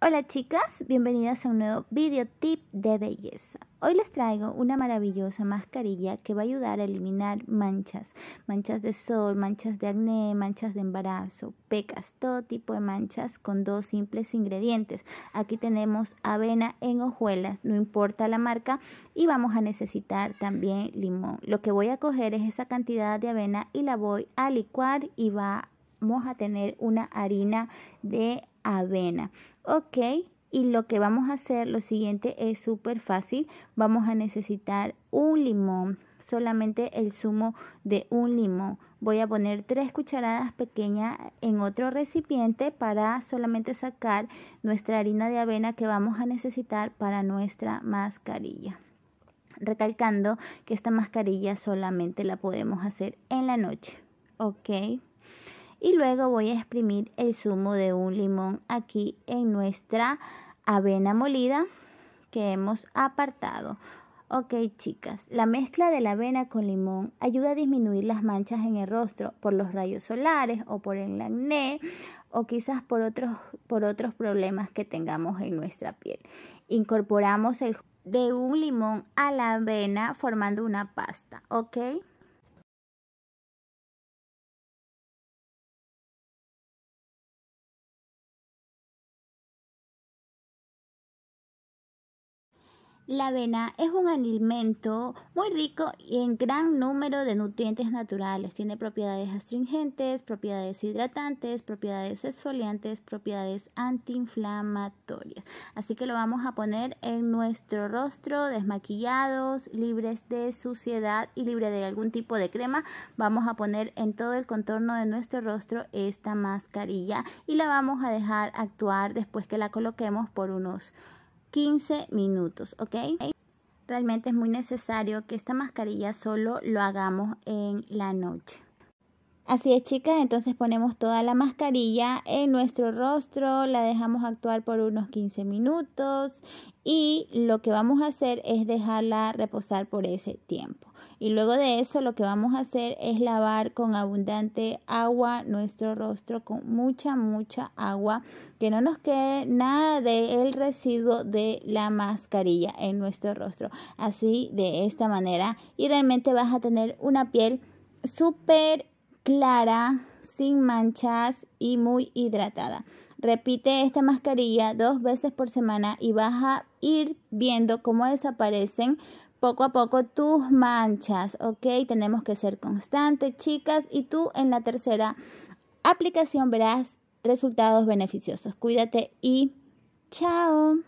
Hola chicas, bienvenidas a un nuevo video tip de belleza. Hoy les traigo una maravillosa mascarilla que va a ayudar a eliminar manchas, manchas de sol, manchas de acné, manchas de embarazo, pecas, todo tipo de manchas con dos simples ingredientes. Aquí tenemos avena en hojuelas, no importa la marca, y vamos a necesitar también limón. Lo que voy a coger es esa cantidad de avena y la voy a licuar y va a vamos a tener una harina de avena. Ok, y lo que vamos a hacer, lo siguiente es súper fácil. Vamos a necesitar un limón, solamente el zumo de un limón. Voy a poner tres cucharadas pequeñas en otro recipiente para solamente sacar nuestra harina de avena que vamos a necesitar para nuestra mascarilla recalcando que esta mascarilla solamente la podemos hacer en la noche. ¿Ok? y luego voy a exprimir el zumo de un limón aquí en nuestra avena molida que hemos apartado. Ok chicas, la mezcla de la avena con limón ayuda a disminuir las manchas en el rostro por los rayos solares o por el acné o quizás por otros, por otros problemas que tengamos en nuestra piel. Incorporamos el de un limón a la avena formando una pasta, ¿ok? La avena es un alimento muy rico y en gran número de nutrientes naturales. Tiene propiedades astringentes, propiedades hidratantes, propiedades exfoliantes, propiedades antiinflamatorias. Así que lo vamos a poner en nuestro rostro desmaquillados, libres de suciedad y libre de algún tipo de crema. Vamos a poner en todo el contorno de nuestro rostro esta mascarilla y la vamos a dejar actuar después que la coloquemos por unos 15 minutos, ¿ok? Realmente es muy necesario que esta mascarilla solo lo hagamos en la noche. Así es, chicas, entonces ponemos toda la mascarilla en nuestro rostro, la dejamos actuar por unos 15 minutos y lo que vamos a hacer es dejarla reposar por ese tiempo. Y luego de eso lo que vamos a hacer es lavar con abundante agua nuestro rostro con mucha, mucha agua, que no nos quede nada del residuo de la mascarilla en nuestro rostro. Así, de esta manera, y realmente vas a tener una piel súper clara, sin manchas y muy hidratada. Repite esta mascarilla dos veces por semana y vas a ir viendo cómo desaparecen poco a poco tus manchas, ¿ok? Tenemos que ser constantes, chicas, y tú en la tercera aplicación verás resultados beneficiosos. Cuídate y chao.